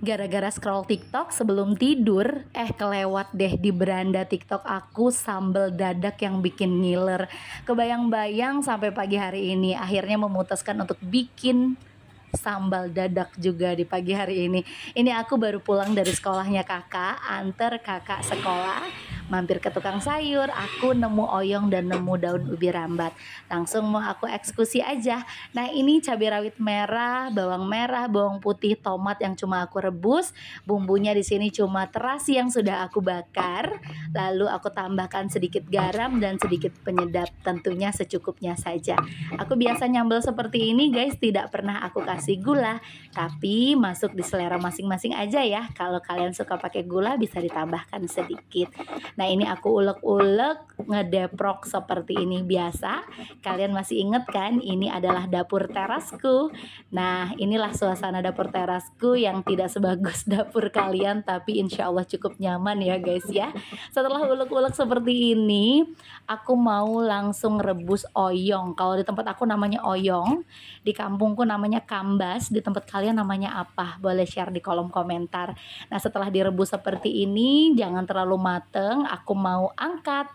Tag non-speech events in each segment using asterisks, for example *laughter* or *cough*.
gara-gara scroll TikTok sebelum tidur, eh kelewat deh di beranda TikTok aku sambal dadak yang bikin ngiler. Kebayang-bayang sampai pagi hari ini akhirnya memutuskan untuk bikin sambal dadak juga di pagi hari ini. Ini aku baru pulang dari sekolahnya kakak, antar kakak sekolah mampir ke tukang sayur, aku nemu oyong dan nemu daun ubi rambat. Langsung mau aku eksekusi aja. Nah ini cabai rawit merah, bawang merah, bawang putih, tomat yang cuma aku rebus. Bumbunya di sini cuma terasi yang sudah aku bakar. Lalu aku tambahkan sedikit garam dan sedikit penyedap, tentunya secukupnya saja. Aku biasa nyambel seperti ini guys, tidak pernah aku kasih gula. Tapi masuk di selera masing-masing aja ya. Kalau kalian suka pakai gula bisa ditambahkan sedikit. Nah ini aku ulek-ulek ngedeprok seperti ini biasa. Kalian masih inget kan ini adalah dapur terasku. Nah inilah suasana dapur terasku yang tidak sebagus *laughs* dapur kalian tapi insya Allah cukup nyaman ya guys ya. Setelah ulek-ulek seperti ini aku mau langsung rebus oyong. Kalau di tempat aku namanya oyong, di kampungku namanya kambas, di tempat kalian namanya apa? Boleh share di kolom komentar. Nah setelah direbus seperti ini jangan terlalu mateng aku mau angkat.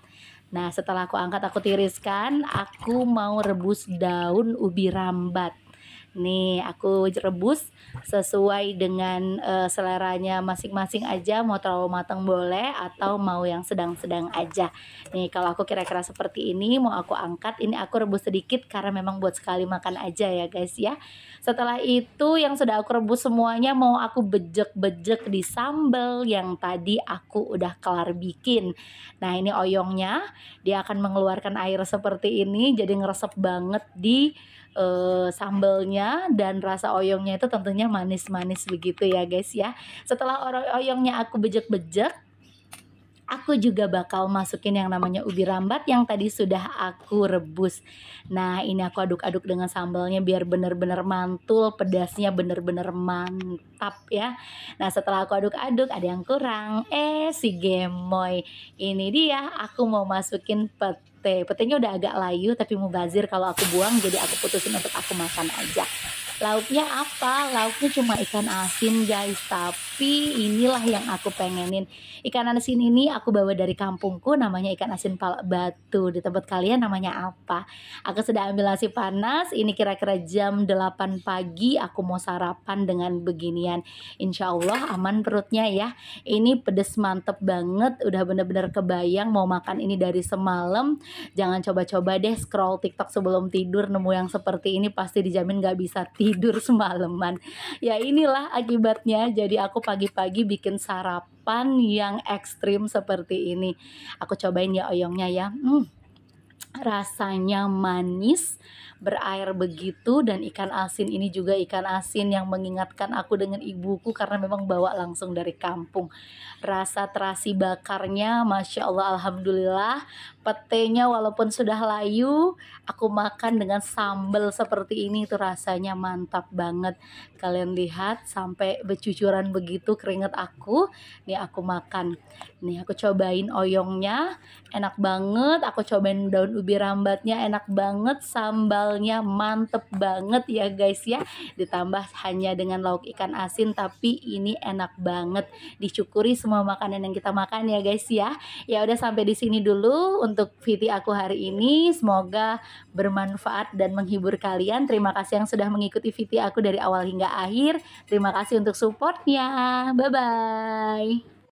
Nah, setelah aku angkat, aku tiriskan, aku mau rebus daun ubi rambat. Nih, aku rebus sesuai dengan uh, seleranya masing-masing aja, mau terlalu matang boleh atau mau yang sedang-sedang aja. Nih, kalau aku kira-kira seperti ini mau aku angkat, ini aku rebus sedikit karena memang buat sekali makan aja ya, guys ya. Setelah itu yang sudah aku rebus semuanya mau aku bejek-bejek di sambal yang tadi aku udah kelar bikin. Nah, ini oyongnya, dia akan mengeluarkan air seperti ini jadi ngeresep banget di uh, eh, sambalnya dan rasa oyongnya itu tentunya manis-manis begitu ya guys ya. Setelah oyongnya aku bejek-bejek aku juga bakal masukin yang namanya ubi rambat yang tadi sudah aku rebus. Nah, ini aku aduk-aduk dengan sambalnya biar bener-bener mantul, pedasnya bener-bener mantap ya. Nah, setelah aku aduk-aduk ada yang kurang. Eh, si gemoy. Ini dia aku mau masukin pet pete. Petenya udah agak layu tapi mau bazir kalau aku buang jadi aku putusin untuk aku makan aja lauknya apa lauknya cuma ikan asin guys tapi inilah yang aku pengenin ikan asin ini aku bawa dari kampungku namanya ikan asin palak batu di tempat kalian namanya apa aku sudah ambil nasi panas ini kira-kira jam 8 pagi aku mau sarapan dengan beginian Insyaallah aman perutnya ya ini pedes mantep banget udah bener-bener kebayang mau makan ini dari semalam jangan coba-coba deh scroll tiktok sebelum tidur nemu yang seperti ini pasti dijamin gak bisa tidur tidur semalaman. Ya inilah akibatnya. Jadi aku pagi-pagi bikin sarapan yang ekstrim seperti ini. Aku cobain ya oyongnya ya. Hmm, rasanya manis, berair begitu dan ikan asin ini juga ikan asin yang mengingatkan aku dengan ibuku karena memang bawa langsung dari kampung. Rasa terasi bakarnya Masya Allah Alhamdulillah Petenya walaupun sudah layu Aku makan dengan sambal seperti ini Itu rasanya mantap banget Kalian lihat sampai bercucuran begitu keringet aku Nih aku makan Nih aku cobain oyongnya Enak banget Aku cobain daun ubi ubi rambatnya enak banget, sambalnya mantep banget ya guys ya. Ditambah hanya dengan lauk ikan asin tapi ini enak banget. Dicukuri semua makanan yang kita makan ya guys ya. Ya udah sampai di sini dulu untuk VT aku hari ini. Semoga bermanfaat dan menghibur kalian. Terima kasih yang sudah mengikuti VT aku dari awal hingga akhir. Terima kasih untuk supportnya. Bye bye.